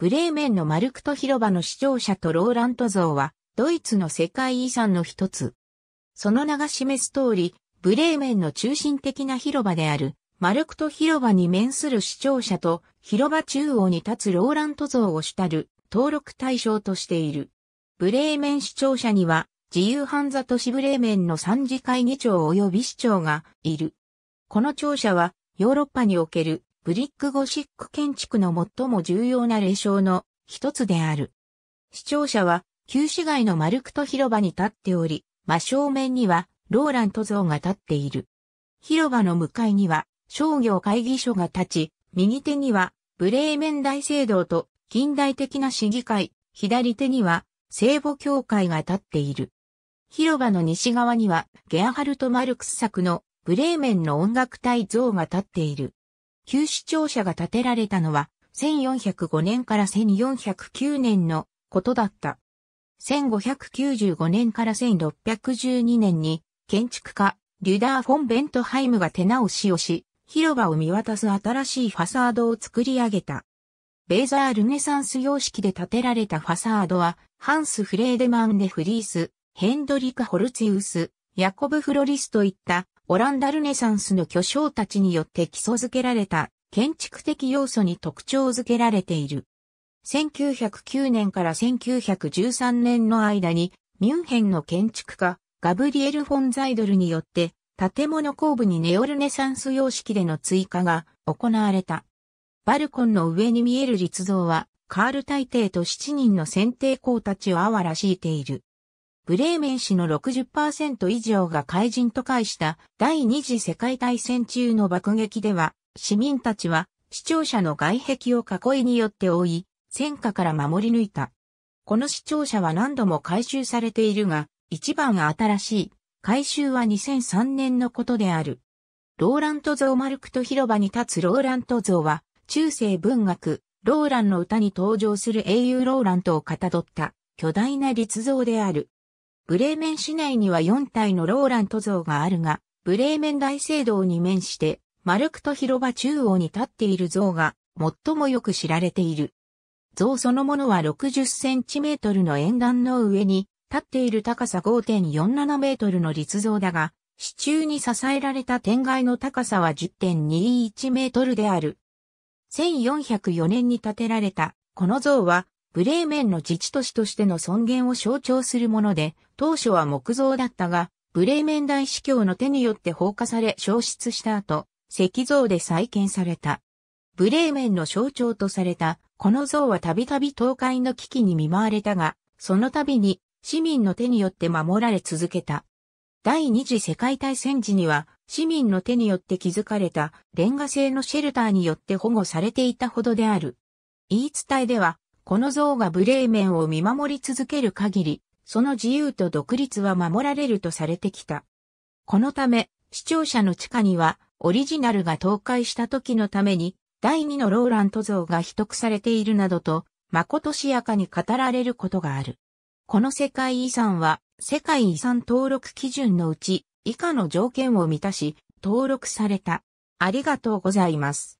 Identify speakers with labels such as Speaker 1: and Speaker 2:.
Speaker 1: ブレーメンのマルクト広場の視聴者とローラント像は、ドイツの世界遺産の一つ。その名が示す通り、ブレーメンの中心的な広場である、マルクト広場に面する視聴者と、広場中央に立つローラント像をしたる、登録対象としている。ブレーメン視聴者には、自由犯座都市ブレーメンの参事会議長及び市長がいる。この庁舎は、ヨーロッパにおけるブリックゴシック建築の最も重要な霊障の一つである。視聴者は、旧市街のマルクト広場に立っており、真正面には、ローラント像が立っている。広場の向かいには、商業会議所が立ち、右手には、ブレーメン大聖堂と近代的な市議会、左手には、聖母教会が立っている。広場の西側には、ゲアハルト・マルクス作のブレーメンの音楽隊像が立っている。旧市庁舎が建てられたのは、1405年から1409年のことだった。1595年から1612年に、建築家、リュダー・フォン・ベントハイムが手直しをし、広場を見渡す新しいファサードを作り上げた。ベーザールネサンス様式で建てられたファサードは、ハンス・フレーデマン・デ・フリース、ヘンドリク・ホルツィウス、ヤコブ・フロリスといったオランダルネサンスの巨匠たちによって基礎付けられた建築的要素に特徴付けられている。1909年から1913年の間にミュンヘンの建築家ガブリエル・フォン・ザイドルによって建物後部にネオルネサンス様式での追加が行われた。バルコンの上に見える立像はカール大帝と7人の選定校たちをあわらしいている。ブレーメン市の60%以上が怪人と会した第二次世界大戦中の爆撃では、市民たちは市庁舎の外壁を囲いによって覆い、戦火から守り抜いた。この市庁舎は何度も改修されているが、一番新しい改修は2003年のことである。ローラント像マルクト広場に立つローラント像は、中世文学、ローランの歌に登場する英雄ローラントをかたどった巨大な立像である。ブレーメン市内には4体のローラント像があるが、ブレーメン大聖堂に面して、マルクト広場中央に立っている像が最もよく知られている。像そのものは60センチメートルの円壇の上に立っている高さ5.47メートルの立像だが、支柱に支えられた天蓋の高さは10.21メートルである。1404年に建てられた、この像はブレーメンの自治都市としての尊厳を象徴するもので、当初は木造だったが、ブレーメン大司教の手によって放火され消失した後、石像で再建された。ブレーメンの象徴とされた、この像はたびたび倒壊の危機に見舞われたが、その度に市民の手によって守られ続けた。第二次世界大戦時には、市民の手によって築かれたレンガ製のシェルターによって保護されていたほどである。言い伝えでは、この像がブレーメンを見守り続ける限り、その自由と独立は守られるとされてきた。このため、視聴者の地下には、オリジナルが倒壊した時のために、第二のローラント像が秘匿されているなどと、まことしやかに語られることがある。この世界遺産は、世界遺産登録基準のうち、以下の条件を満たし、登録された。ありがとうございます。